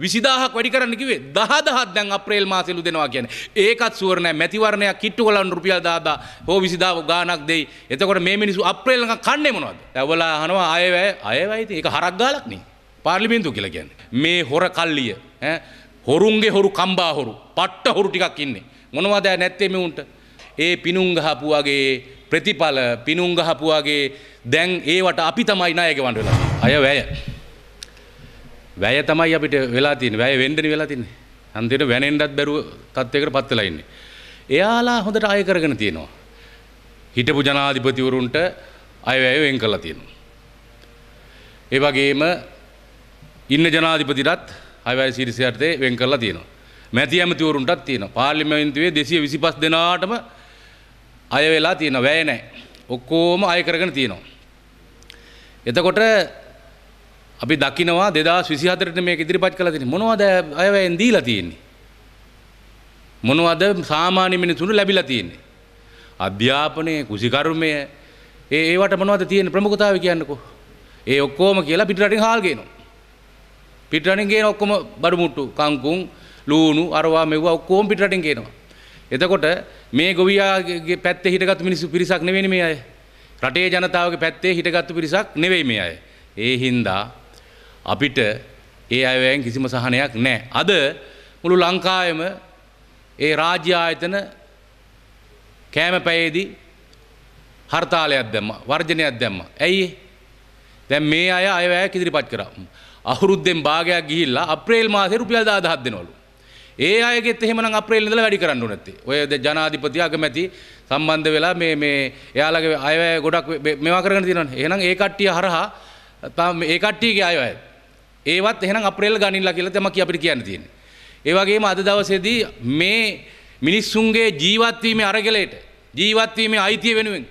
විසිදාහක් වැඩි කරන්න කිවේ දහදහත් දැන් අප්‍රේල් මාසෙලු දෙනවා කියන ඒකත් සුවරණෑ මැතිවරණයක් කිට්ටු කොලන් රුපියල් දාදා හෝ විසිදාව ගානක් දෙයි එතකොට මේ මිනිසු අප්‍රේල් ළඟ කන්නේ මොනවද ඇවලා අහනවා අයවැය අයවැයි ඉතින් ඒක හරක් ගාලක් නේ පාර්ලිමේන්තුව කියලා කියන්නේ මේ හොර කල්ලිය ඈ හොරුන්ගේ හොරු කම්බා හොරු පට්ට හොරු ටිකක් ඉන්නේ මොනවද නැත්තේ මෙවුන්ට ඒ පිනුම් ගහපුවාගේ ප්‍රතිඵල පිනුම් ගහපුවාගේ දැන් ඒවට අපි තමයි ණය ගෙවන්න වෙලා අය වැය වැය තමයි අපිට වෙලා තියෙන්නේ. වැය වෙන්නනේ වෙලා තියෙන්නේ. අන්තිමට වැනෙන්නත් බැරුව තත්වයකට පත් වෙලා ඉන්නේ. එයාලා හොඳට අය කරගෙන තියෙනවා. හිටපු ජනාධිපතිවරුන්ට අය වැය වෙන් කරලා තියෙනවා. ඒ වගේම ඉන්න ජනාධිපතිටත් අය වැය සිරිසයටේ වෙන් කරලා තියෙනවා. මැති ඇමතිවරුන්ටත් තියෙනවා. පාර්ලිමේන්තුවේ 225 දෙනාටම අය වෙලා තියෙනවා. වැය නැහැ. ඔක්කොම අය කරගෙන තියෙනවා. එතකොට අපි දකිනවා දෙදස් විසිහතරට මේ ඉදිරිපත් කළ තින මොනවද අයවැයෙන් දීලා තියෙන්නේ. මොනවද සාමාන්‍ය මිනිසුන්ට ලැබිලා තියෙන්නේ. අධ්‍යාපනය කුසිකර්මය ඒ ඒවට මොනවද තියෙන ප්‍රමුඛතාව කියන්නකෝ. ඒ ඔක්කෝම කියලා පිටරටින් හාල්ගේනවා. පිටරටින් ගේන ඔක්කොම බඩමුට්ටු කංකුන් ලූණු අරවා මෙව්වා ඔක්කොම පිටරටින් ගේනවා. එතකොට මේ ගොවියාගේ පැත්තේ හිටගත් මිනිස්සු පිරිසක් නෙවෙයි මේ අය. රටේ ජනතාවගේ පැත්තේ හිටගත්තු පිරිසක් නෙවෙයි මේ අය. ඒ හින්දා අපිට ඒ අයවැයෙන් කිසිම සහනයක් නෑ. අද මුළු ලංකායම ඒ රාජ්‍ය ආයතන කෑම පැයේදී හර්තාලයක් දැම්ම වර්ජනයක් දැම්ම. ඇයි දැන් මේ අය අයවැයක් ඉදිරිපත් කරා. අහුරුද්දෙන් භාගයක් ගිහිල්ලා අප්‍රේල් මාසේ රුපියල් 10000ක් දෙනවලු. ඒ අයගෙත් එහෙමනම් අප්‍රේල් ඉඳලා වැඩි කරන්න ඕන නැත්තේ. ඔය ජනාධිපති අගමැති සම්බන්ධ වෙලා මේ මේ එයාලගේ අයවැය ගොඩක් මේවා කරගෙන තියෙනවනේ. එහෙනම් ඒ කට්ටිය හරහා තම ඒ කට්ටියගේ අයවැය ඒවත් එහෙනම් අප්‍රේල් ගනින්නලා කියලා තමයි අපිට කියන්න තියෙන්නේ. ඒ වගේම අද දවසේදී මේ මිනිස්සුන්ගේ ජීවත් වීමේ අරගලයට ජීවත් වීමේ අයිතිය වෙනුවෙන්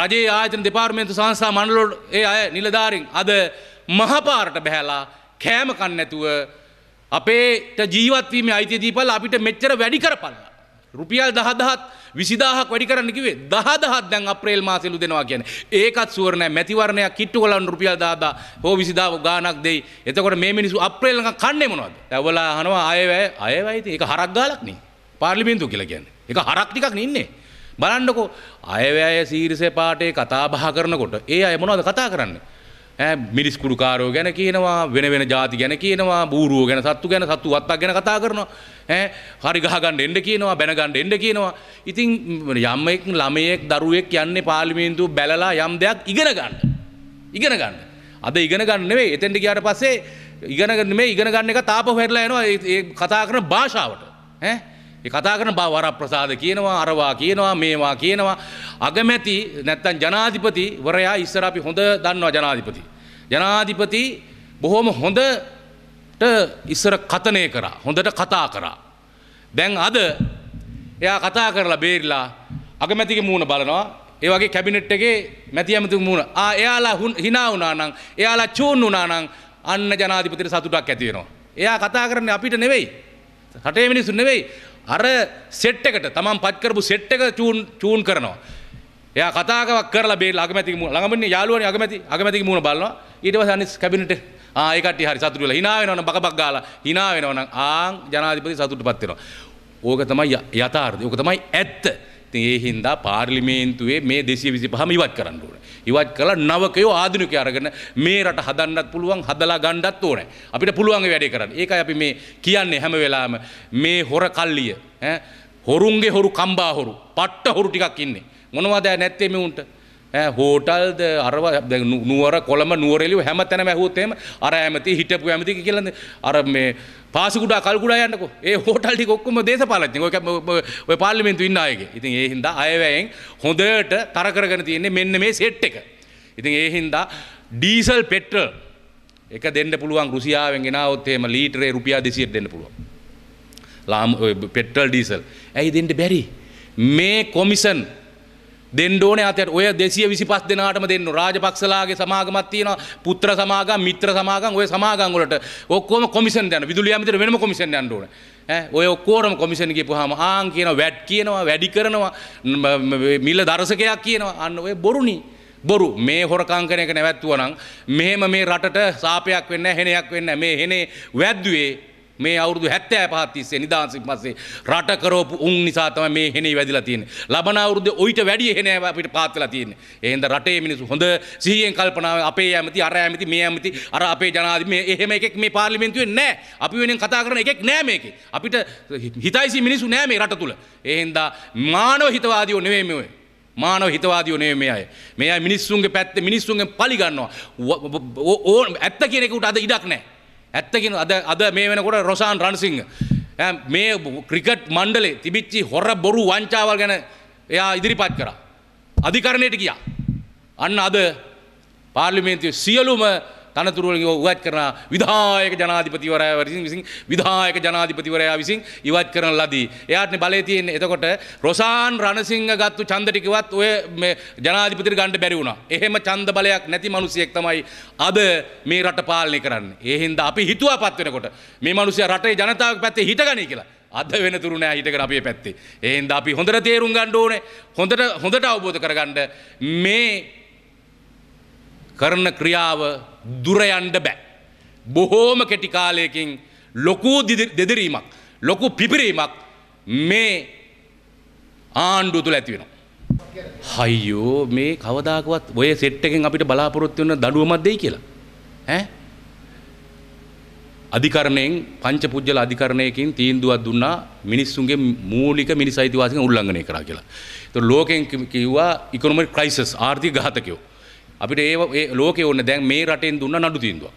රජයේ ආයතන දෙපාර්තමේන්තු සංස්ථා මණ්ඩල ඒ අය නිලධාරීන් අද මහපාරට බහැලා කෑම කන්නේ නැතුව අපේට ජීවත් වීමේ අයිතිය දීපල්ලා අපිට මෙච්චර වැඩි කරපල්ලා රුපියල් දහදහත් විසිදාහක් වැඩි කරන්න කිවේ දහදහත් දැන් අප්‍රේල් මාසෙලු දෙනවා කියන්නේ. ඒකත් සුවර නැහැ. මැතිවරණයක් කිට්ටු කරන්න රුපියල් 10000 හෝ 20000 ගාණක් දෙයි. එතකොට මේ මිනිස්සු අප්‍රේල් ලඟ කන්නේ මොනවද? ඇවලා අහනවා අයවැය අයවැය ඉතින් ඒක හරක් ගාලක් නේ. පාර්ලිමේන්තුව කියලා කියන්නේ. ඒක හරක් ටිකක් නේ ඉන්නේ. බලන්නකෝ අයවැය සීරිසේ පාටේ කතා බහ කරනකොට ඒ අය මොනවද කතා කරන්නේ? මිරිස් කුඩුකාරයෝ ගැන කියනවා වෙන වෙන ಜಾති ගැන කියනවා බූරුවෝ ගැන සත්තු ගැන සත්තු වත්තක් ගැන කතා කරනවා ඈ හරි ගහ ගන්න එන්න කියනවා බැන ගන්න එන්න කියනවා ඉතින් යම් එක් ළමයෙක් දරුවෙක් යන්නේ පාර්ලිමේන්තුව බැලලා යම් දෙයක් ඉගෙන ගන්න ඉගෙන ගන්න අද ඉගෙන ගන්න නෙවෙයි එතෙන්ට ගියාට පස්සේ ඉගෙන නෙමෙයි ඉගෙන ගන්න එක තාපහු හැරලා යනවා ඒ කතා කරන භාෂාවට ඈ කතා කරන බා වරප්‍රසාද කියනවා අරවා කියනවා මේවා කියනවා අගමැති නැත්තම් ජනාධිපති වරයා ඉස්සර අපි හොඳ දන්නවා ජනාධිපති. ජනාධිපති බොහොම හොඳට ඉස්සර කතනය කරා හොඳට කතා කරා. දැන් අද එයා කතා කරලා බේරිලා අගමැතිගේ මූුණ බලනවා ඒවගේ කැබිනට් එකේ මැති ඇමතු මුණ ආ එයාලා හිනා වුණානම් එයාලා චූන් වුණානම් අන්න ජනාධිපතිට සතුටක් ඇතිවෙනවා. එයා කතා කරන්නේ අපිට නෙවෙයි. රටේ මිනිස්සු නෙවෙයි අර සෙට් එකට තමන් පත් කරපු සෙට් එක චූන් චූන් කරනවා. එයා කතාවක් කරලා බේ ළඟමැති ළඟමන්නේ යාළුවනේ අගමැති අගමැතිගේ මූණ බලනවා. ඊට පස්සේ අනිත් කැබිනට් එක ආ ඒ කට්ටිය හරි සතුටු වෙලා hina වෙනවනම් බකබක් ගාලා hina වෙනවනම් ආන් ජනාධිපති සතුටුපත් වෙනවා. ඕක තමයි යථාර්ථය. ඕක තමයි ඇත්ත. ඉතින් ඒ හින්දා පාර්ලිමේන්තුවේ මේ 225ම ඉවත් කරන්න ඕනේ. ඉවත් කළා නවකයෝ ආධුනිකයෝ අරගෙන මේ රට හදන්නත් පුළුවන්, හදලා ගන්නත් ඕනේ. අපිට පුළුවන් ඒ වැඩේ කරන්න. ඒකයි අපි මේ කියන්නේ හැම වෙලාවෙම මේ හොර කල්ලිය ඈ හොරුන්ගේ හොරු කම්බා හොරු, පට්ට හොරු ටිකක් ඉන්නේ. මොනවද නැත්තේ මේ උන්ට? හෝටල්ද අරව නුවර කොළම නුවරෙලිව හැම තැන ඇහුත්තේම අර ඇමති හිටපු ඇමති කියලද අර මේ පාසකුඩා කල්කුඩා යන්නක ඒ හෝටල්ටි ඔක්කොම දේශපාලච්චි ඔක ඔය පාර්ලිමෙන්තු ඉන්න අයගේ ඉතින් ඒ හින්දා අයවැයෙන් හොඳට තරකරගෙන තියෙන්නේ මෙන්න මේ සෙට් එක. ඉතින් ඒ හින්දා ඩීසල් පෙට්‍රල් එක දෙන්න පුළුවන් රුසියාවෙන් ගෙනාවොත් එහෙම ලීටරේ රුපියල් 200ට දෙන්න පුළුවන්. ලාම් පෙට්‍රල් ඩීසල්. ඇයි දෙන්න බැරි? මේ කොමිෂන් දෙන්ඩෝන අතට ඔය දෙසිය විසි පස් දෙනාටම දෙන්න රාජපක්සලාගේ සමාගමත් තියෙනවා පුත්‍ර සමාගම් මිත්‍ර සමාගම් ඔය සමාගම් වලට ඔක්කොම කොමිෂන් යන විදුලි ඇමතිට වෙනම කොමිෂන් යන්න ඕනේ ඔය ඔක්කෝරම කොමිසන් කියපුහම ආන් කියන වැඩ් කියනවා වැඩි කරනවා මිල දරසකයක් කියනවා අන්න ඔය බොරුණි බොරු මේ හොරකංකනයක නැවැත්තුවනම් මෙහෙම මේ රටට සාපයක් වෙන්න හෙනයක් වෙන්න මේ හෙනේ වැද්දුවේ මේ අවුරුදු 75 තිස්සේ නිදාන්සින් පස්සේ රට කරවපු උන් නිසා තමයි මේ හෙනේ වැදිලා තියෙන්නේ. ලබන අවුරුද්දේ ඔయిత වැඩි හෙනේ අපිට පාත් වෙලා තියෙන්නේ. එහෙනම් රටේ මිනිස්සු හොඳ සිහියෙන් කල්පනාවෙන් අපේ යැමති අර යැමති මේ යැමති අර අපේ ජනාධිපති මේ එහෙම එකෙක් මේ පාර්ලිමේන්තුවේ නැහැ. අපි වෙනින් කතා කරන එකෙක් නැහැ මේකේ. අපිට හිතයිසි මිනිස්සු නැහැ මේ රට තුල. එහෙනම් මානව හිතවාදියෝ නෙමෙයි මේ. මානව හිතවාදියෝ නෙමෙයි මේ අය. මේ අය මිනිස්සුන්ගේ පැත්තේ මිනිස්සුන්ගෙන් පලි ගන්නවා. ඇත්ත කියන එකට අද ඉඩක් නැහැ. ඇත්තකින් අද අද මේ වෙනකොට රොසාන් රණසිංහ මේ ක්‍රිකට් මණ්ඩලේ තිබිච්චි හොර බොරු වංචාවල් ගැන එයා ඉදිරිපත් කරා. අධිකරණයට ගියා. අන්න අද පාර්ලිමේන්තුවේ සියලුම තනතුරුවලින් ඉවත් කරන විධායක ජනාධිපතිවරයා විසින් විධායක ජනාධිපතිවරයා විසින් ඉවත් කරන ලදී. එයාටනේ බලය තියෙන්නේ. එතකොට රොසාන් රණසිංහ ගත්තු ඡන්ද ටිකවත් ඔය මේ ජනාධිපතිට ගන්න බැරි වුණා. එහෙම ඡන්ද බලයක් නැති මිනිසියෙක් තමයි අද මේ රට පාලනය කරන්නේ. ඒ හින්දා අපි හිතුවාපත් වෙනකොට මේ මිනිසයා රටේ ජනතාවගේ පැත්තේ හිටගනී කියලා. අද වෙනතුරු නෑ හිටගෙන අපේ පැත්තේ. ඒ හින්දා අපි හොඳට තේරුම් ගන්න ඕනේ. හොඳට හොඳට අවබෝධ කරගන්න මේ කරන ක්‍රියාව දුරයන්ඩ බෑ. බොහෝම කෙටි කාලයකින් ලොකූ දෙදරීමක් ලොකු පිපිරීමක් මේ ආණ්ඩුව තුළ ඇතිවෙනවා. හයියෝ මේ කවදාකවත් ඔය සෙට්ටකෙන් අපිට බලාපොරොත්තු වන්න දඩුවමත් දෙයි කියලා. ඇ? අධිකරණයෙන් පංච පුද්ගල අධිකරණයකින් තීන්දුවක් දුන්නා මිනිස්සුන්ගේ මූලික මිනිස් අයිතිවාසිකම් උල්ලංඝනය කරා කියලා. ඒතකොට ලෝකෙන් කිව්වා ඉකොනොමික් ක්‍රයිසස් ආර්ථික ඝාතකයෝ. අපිට ඒ ලෝකෙ ඕන්න දැන් මේ රටෙන් දුන්න නඩු තීන්දුවක්.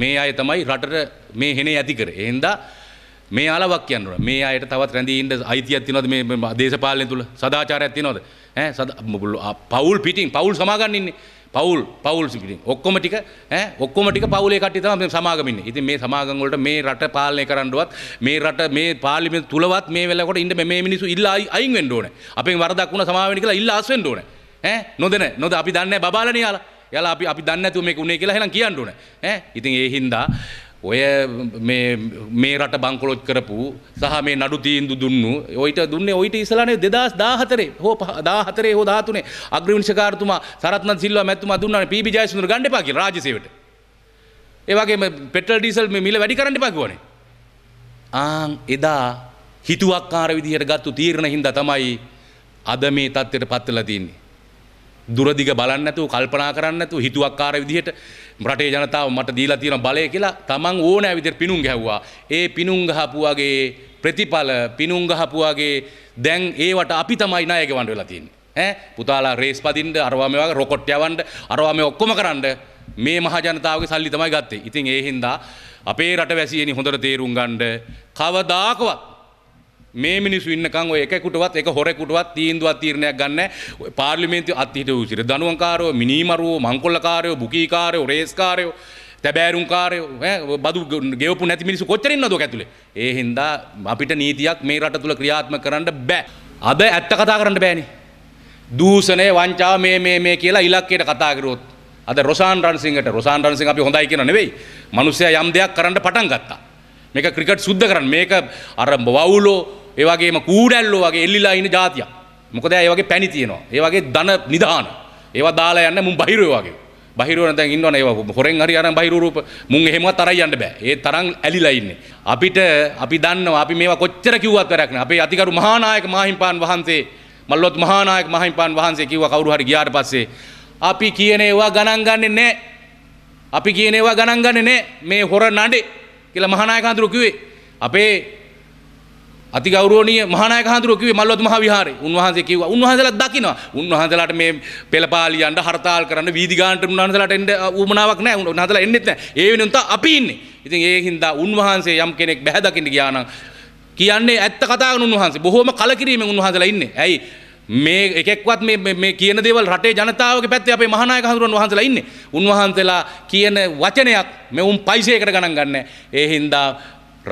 මේ අය තමයි රටට මේ හෙනේ ඇති කරේ. එහෙන්දා මේ අලවක් කියන්නවා. මේ අයට තවත් රැඳී ඉන්න අයිතියක් තියනවද මේ දේශපාලනය තුල? සදාචාරයක් තියනවද? ඈ පවුල් පිටින් පවුල් සමාගම් ඉන්නේ. පවුල් පවුල් පිටින් ඔක්කොම ටික ඈ ඔක්කොම ටික පවුලේ කට්ටිය තමයි මේ සමාගම් ඉන්නේ. ඉතින් මේ සමාගම් වලට මේ රට පාලනය කරන්නවත් මේ රට මේ පාර්ලිමේන්තු තුලවත් මේ වෙලාවකට ඉන්න මේ මිනිස්සු ඉල්ලා අයින් වෙන්න ඕනේ. අපෙන් වරදක් වුණා සමාවෙන්න කියලා ඉල්ලා අස් වෙන්න ඕනේ. නොදන නොද අපි දන්න බාලන යාලා යලා අපි අපි දන්න ඇතුව මේ උනේ කියලා හෙනම් කියන්නුන ඉතින් ඒ හින්දා ඔය මේ රට බංකොලොත් කරපු සහ මේ නඩු තීන්දු දුන්නු ඔයිට දුන්නේ ඔයිට ඉස්ලානේ දෙදස් දාහතරේ හෝ දාහතරේ හෝ දාතුනේ අග්‍රවිනිශකාරතුමා සරත්න සිල්වා මැතුමා දුන්නානේ පීබී ජයසුන්දර ගන්න එපා කියලා රාජ්‍යසේවයට ඒ වගේම පෙට්‍රල් ඩීසල් මේ මිල වැඩි කරන්න එපා කිව්වනේ ආන් එදා හිතුවක්කාර විදිහට ගත්තු තීරණ හින්දා තමයි අද මේ තත්ත්වයට පත් වෙලා තියෙන්නේ දුරදිග බලන්නතු කල්පනා කරන්නතු හිතුවක්කාර විදිහට රටේ ජනතාව මට දීලා තියෙන බලය කියලා තමන් ඕනෑ විදිහට පිණුම් ගැහුවා. ඒ පිණුම් ගහපුවාගේ ප්‍රතිඵල පිණුම් ගහපුවාගේ දැන් ඒවට අපි තමයි ණය ගෙවන්න වෙලා තියෙන්නේ. ඈ පුතාලා රේස් පදින්න අරවා මේ වගේ රොකට් යවන්න අරවා මේ ඔක්කොම කරන්න මේ මහ ජනතාවගේ සල්ලි තමයි ගත්තේ. ඉතින් ඒ හින්දා අපේ රට වැසියෙනි හොඳට තේරුම් ගන්න කවදාකවත් මේ මිනිස්සු ඉන්නකන් ඔය එකෙකුටවත් එක හොරෙකුටවත් තීන්දුවක් තීරණයක් ගන්න පාර්ලිමේන්තුවේ අත්හිට උසිර දනුවන්කාරයෝ මිනීමරුවෝ මංකොල්ලකාරයෝ බුකීකාරයෝ රේස්කාරයෝ තැබෑරුම් කාරය බදු ගෙවපු නැති මිනිසු කොච්චරින් නොදොක ඇතුළේ ඒ හින්දා අපිට නීතියක් මේ රට තුළ ක්‍රියාත්ම කරන්න බෑ අද ඇත්ත කතා කරන්න බෑනි දූසනය වංචා මේ මේ මේ කියලා ඉලක්කයට කතා කරොත් අද රොසාන් රන්සිංහට රොසාන් රන්සිංහ අපි හොඳයි කියන නෙවෙයි මිනිස්සයා යම් දෙයක් කරන්න පටන් ගත්තා මේක ක්‍රිකට් සුද්ධ කරන්න මේක අර වවුලෝ ඒවගේම කූඩැල්ලෝ වගේ එල්ලිලා ඉන්න ජාතියක් මොකද ඒ වගේ පැණි තියෙනවා ඒ වගේ ධන නිදාන ඒවා දාලා යන්න මුන් බහිරෝ වගේ බහිරෝ දැන් ඉන්නවනේ ඒවා හොරෙන් හරි අරන් බහිරෝ රූප මුන් එහෙමවත් අරයි යන්න බෑ ඒ තරම් ඇලිලා ඉන්නේ අපිට අපි දන්නවා අපි මේවා කොච්චර කිව්වත් වැඩක් නෑ අපේ අතිගරු මහානායක මහින්පාන් වහන්සේ මල්ලොත් මහානායක මහින්පාන් වහන්සේ කිව්වා කවුරු හරි ගියාට පස්සේ අපි කියන ඒවා ගණන් ගන්නෙ නෑ අපි කියන ඒවා ගණන් ගන්නෙ නෑ මේ හොර නඩේ කියලා මහානායක අඳුරු කිව්වේ අපේ අතිගෞරෝණය මහනාය හඳුරුවකිවේ මල්ලොත් මහ විහාරය උන්වහන්සේ කිව උන්වහන්සලත් දකිනවා උන්වහන්සලට මේ පෙළපාලියන්ට හරතාල් කරන්න වීදිගාන්ට උන්වහන්සලට එන්න උමනාවක් නෑ උන්වහන්සලා එන්නෙත් නෑ ඒ වෙනුවෙන් අපි ඉන්නේ ඉතින් ඒ හින්දා උන්වහන්සේ යම් කෙනෙක් බැහැ දකින්න ගියා නම් කියන්නේ ඇත්ත කතාවන උන්වහන්සේ බොහොම කලකිරීමෙන් උන්වහන්සලා ඉන්නේ ඇයි මේ එකෙක්වත් මේ මේ කියන දේවල් රටේ ජනතාවගේ පැත්තේ අපේ මහානායක හඳුරන වහන්සලා ඉන්නේ. උන්වහන්සලා කියන වචනයක් මෙවුන් පයිසයකට ගණන් ගන්නෑ. ඒ හින්දා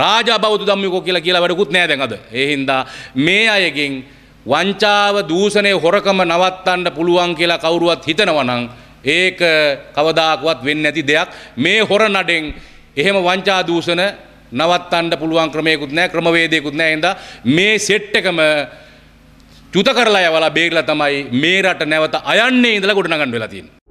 රාජබෞද්ධ ධම්මිකෝ කියලා කියලා වැඩකුත් නෑ දැන් අද. ඒ හින්දා මේ අයගෙන් වංචාව දූෂණය හොරකම නවත්තන්න පුළුවන් කියලා කවුරුවත් හිතනවා නම් ඒක කවදාකවත් වෙන්නේ නැති දෙයක්. මේ හොර නඩෙන් එහෙම වංචා දූෂණ නවත්තන්න පුළුවන් ක්‍රමයකුත් නෑ ක්‍රමවේදයකුත් නෑ හින්දා මේ සෙට් එකම චුත කරලා යවලා බේරලා තමයි මේ රට නැවත අයන්නේ ඉඳලා ගොඩනගන්න වෙලා තියෙන්නේ.